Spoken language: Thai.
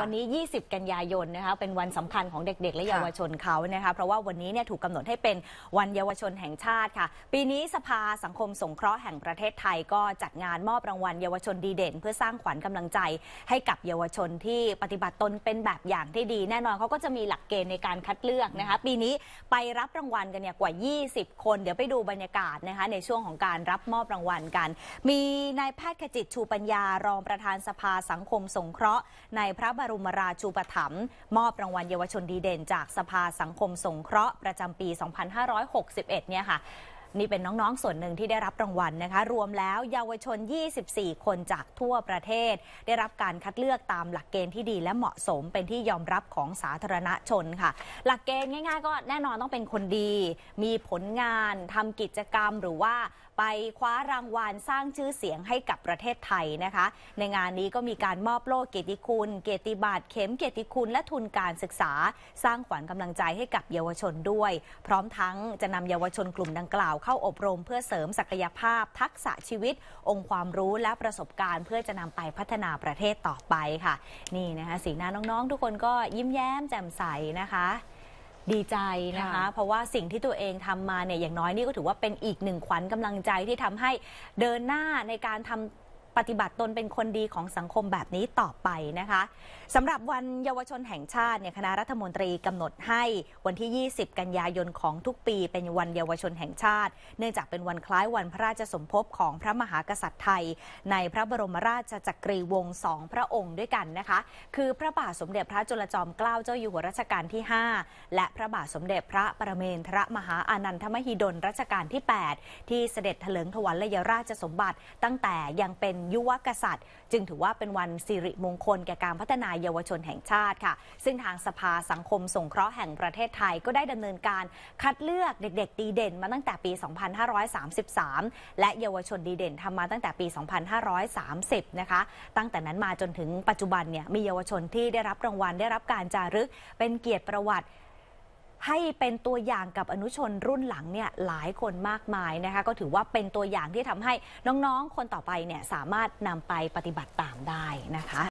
วันนี้ 20 กันยายน นะคะ เป็นวันสำคัญของเด็กๆ และเยาวชนเขานะคะ เพราะว่าวันนี้เนี่ยถูกกาหนดให้เป็นวันเยาวชนแห่งชาติค่ะ ปีนี้สภาสังคมสงเคราะห์แห่งประเทศไทยก็จัดงานมอบรางวัลเยาวชนดีเด่น เพื่อสร้างขวัญกำลังใจให้กับเยาวชนที่ปฏิบัติตนเป็นแบบอย่างที่ดี แน่นอนเขาก็จะมีหลักเกณฑ์ในการคัดเลือกนะคะ ปีนี้ไปรับรางวัลกันเนี่ยกว่า 20 คน เดี๋ยวไปดูบรรยากาศนะคะในช่วงของการรับมอบรางวัลกัน มีนายแพทย์ขจิตชูปัญญารองประธานสภาสังคมสงเคราะห์ในระบรมราชูปถัมภ์มอบรางวัลเยาวชนดีเด่น จากสภาสังคมสงเคราะห์ประจำปี 2561 เนี่ยค่ะนี่เป็นน้องๆ ส่วนหนึ่งที่ได้รับรางวัลนะคะรวมแล้ว เยาวชน 24 คนจากทั่วประเทศ ได้รับการคัดเลือกตามหลักเกณฑ์ที่ดีและเหมาะสมเป็นที่ยอมรับของสาธารณชนค่ะ หลักเกณฑ์ง่ายๆ ก็แน่นอนต้องเป็นคนดี มีผลงานทำกิจกรรมหรือว่า ไปคว้ารางวัลสร้างชื่อเสียงให้กับประเทศไทยนะคะ ในงานนี้ก็มีการมอบโล่เกียรติคุณ เกียรติบัตรเข็ม เกียรติคุณ และทุนการศึกษา สร้างขวัญกำลังใจให้กับเยาวชนด้วย พร้อมทั้งจะนำเยาวชนกลุ่มดังกล่าวเข้าอบรมเพื่อเสริมศักยภาพทักษะชีวิต องค์ความรู้และประสบการณ์ เพื่อจะนำไปพัฒนาประเทศต่อไปค่ะ นี่นะคะสีหน้าน้องๆ ทุกคนก็ยิ้มแย้มแจ่มใสนะคะ ดีใจนะคะเพราะว่าสิ่งที่ตัวเองทำมาเนี่ยอย่างน้อยนี่ก็ถือว่าเป็นอีกหนึ่งขวัญกำลังใจที่ทำให้เดินหน้าในการทำปฏิบัติตนเป็นคนดีของสังคมแบบนี้ต่อไปนะคะสำหรับวันเยาวชนแห่งชาติเนี่ยคณะรัฐมนตรีกำหนดให้วันที่ 20 กันยายนของทุกปีเป็นวันเยาวชนแห่งชาติ เนื่องจากเป็นวันคล้ายวันพระราชสมภพของพระมหากษัตริย์ไทย ในพระบรมราชจักรีวงศ์สองพระองค์ด้วยกันนะคะ คือพระบาทสมเด็จพระจุลจอมเกล้าเจ้าอยู่หัวรัชกาลที่ 5 และพระบาทสมเด็จพระประเมนทรมหาอานันทมหิดลรัชกาลที่ 8 ที่เสด็จเถลิงถวัลยราชสมบัติตั้งแต่ยังเป็นยุวกษัตริย์ จึงถือว่าเป็นวันสิริมงคลแก่การพัฒนายเยาวชนแห่งชาติค่ะ ซึ่งทางสภาสังคม สงเคราะห์แห่งประเทศไทย ก็ได้ดำเนินการคัดเลือกเด็กๆดีเด่น มาตั้งแต่ปี 2533 และเยาวชนดีเด่น ทำมาตั้งแต่ปี 2530 นะคะตั้งแต่นั้นมาจนถึงปัจจุบันเนี่ยมีเยาวชนที่ได้รับรางวัล ได้รับการจารึก เป็นเกียรติประวัติให้เป็นตัวอย่างกับอนุชนรุ่นหลังเนี่ยหลายคนมากมายนะคะ ก็ถือว่าเป็นตัวอย่างที่ทำให้น้องๆ คนต่อไปเนี่ยสามารถนำไปปฏิบัติตามได้นะคะ